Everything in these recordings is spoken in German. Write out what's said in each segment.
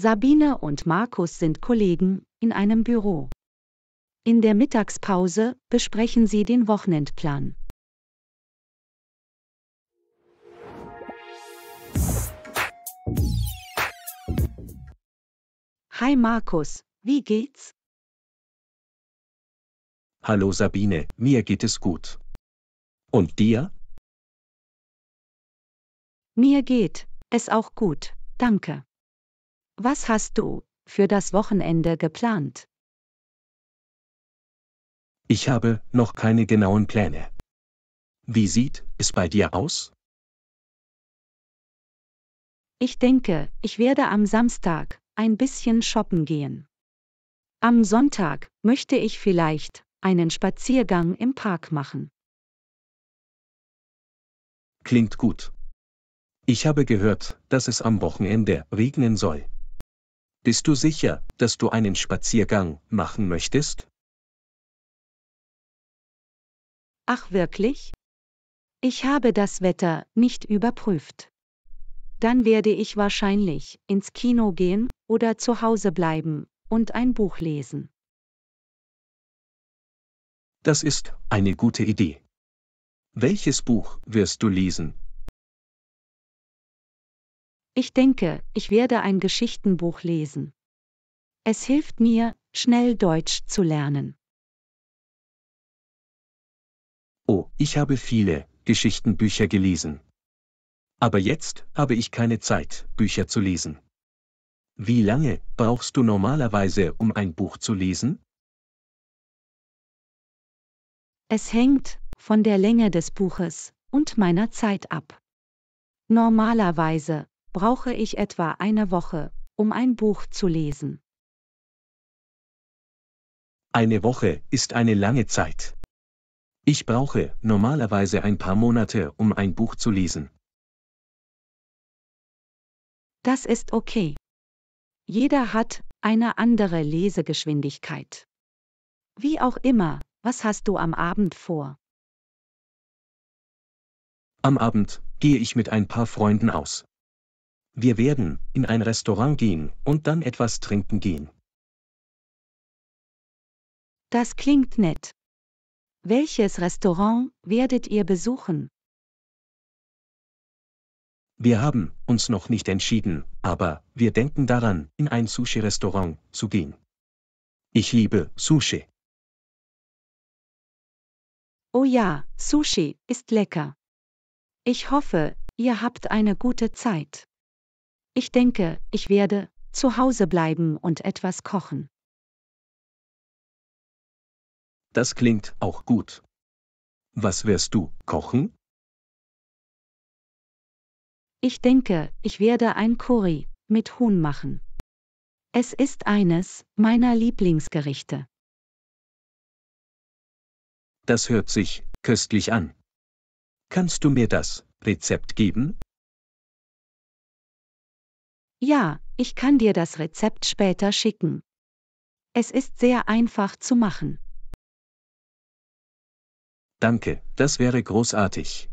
Sabine und Markus sind Kollegen in einem Büro. In der Mittagspause besprechen sie den Wochenendplan. Hi Markus, wie geht's? Hallo Sabine, mir geht es gut. Und dir? Mir geht es auch gut, danke. Was hast du für das Wochenende geplant? Ich habe noch keine genauen Pläne. Wie sieht es bei dir aus? Ich denke, ich werde am Samstag ein bisschen shoppen gehen. Am Sonntag möchte ich vielleicht einen Spaziergang im Park machen. Klingt gut. Ich habe gehört, dass es am Wochenende regnen soll. Bist du sicher, dass du einen Spaziergang machen möchtest? Ach wirklich? Ich habe das Wetter nicht überprüft. Dann werde ich wahrscheinlich ins Kino gehen oder zu Hause bleiben und ein Buch lesen. Das ist eine gute Idee. Welches Buch wirst du lesen? Ich denke, ich werde ein Geschichtenbuch lesen. Es hilft mir, schnell Deutsch zu lernen. Oh, ich habe viele Geschichtenbücher gelesen. Aber jetzt habe ich keine Zeit, Bücher zu lesen. Wie lange brauchst du normalerweise, um ein Buch zu lesen? Es hängt von der Länge des Buches und meiner Zeit ab. Normalerweise brauche ich etwa eine Woche, um ein Buch zu lesen. Eine Woche ist eine lange Zeit. Ich brauche normalerweise ein paar Monate, um ein Buch zu lesen. Das ist okay. Jeder hat eine andere Lesegeschwindigkeit. Wie auch immer, was hast du am Abend vor? Am Abend gehe ich mit ein paar Freunden aus. Wir werden in ein Restaurant gehen und dann etwas trinken gehen. Das klingt nett. Welches Restaurant werdet ihr besuchen? Wir haben uns noch nicht entschieden, aber wir denken daran, in ein Sushi-Restaurant zu gehen. Ich liebe Sushi. Oh ja, Sushi ist lecker. Ich hoffe, ihr habt eine gute Zeit. Ich denke, ich werde zu Hause bleiben und etwas kochen. Das klingt auch gut. Was wirst du kochen? Ich denke, ich werde ein Curry mit Huhn machen. Es ist eines meiner Lieblingsgerichte. Das hört sich köstlich an. Kannst du mir das Rezept geben? Ja, ich kann dir das Rezept später schicken. Es ist sehr einfach zu machen. Danke, das wäre großartig.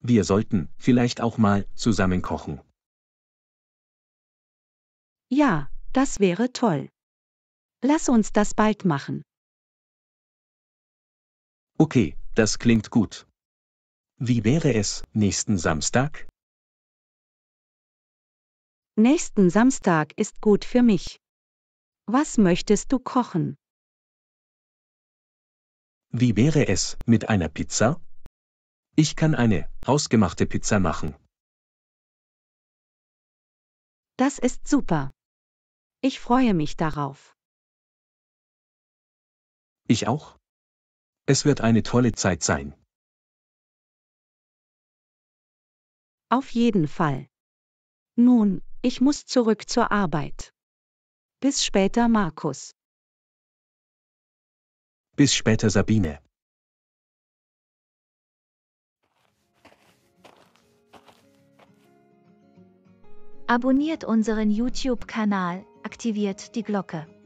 Wir sollten vielleicht auch mal zusammen kochen. Ja, das wäre toll. Lass uns das bald machen. Okay, das klingt gut. Wie wäre es nächsten Samstag? Nächsten Samstag ist gut für mich. Was möchtest du kochen? Wie wäre es mit einer Pizza? Ich kann eine hausgemachte Pizza machen. Das ist super. Ich freue mich darauf. Ich auch. Es wird eine tolle Zeit sein. Auf jeden Fall. Nun, ich muss zurück zur Arbeit. Bis später, Markus. Bis später, Sabine. Abonniert unseren YouTube-Kanal, aktiviert die Glocke.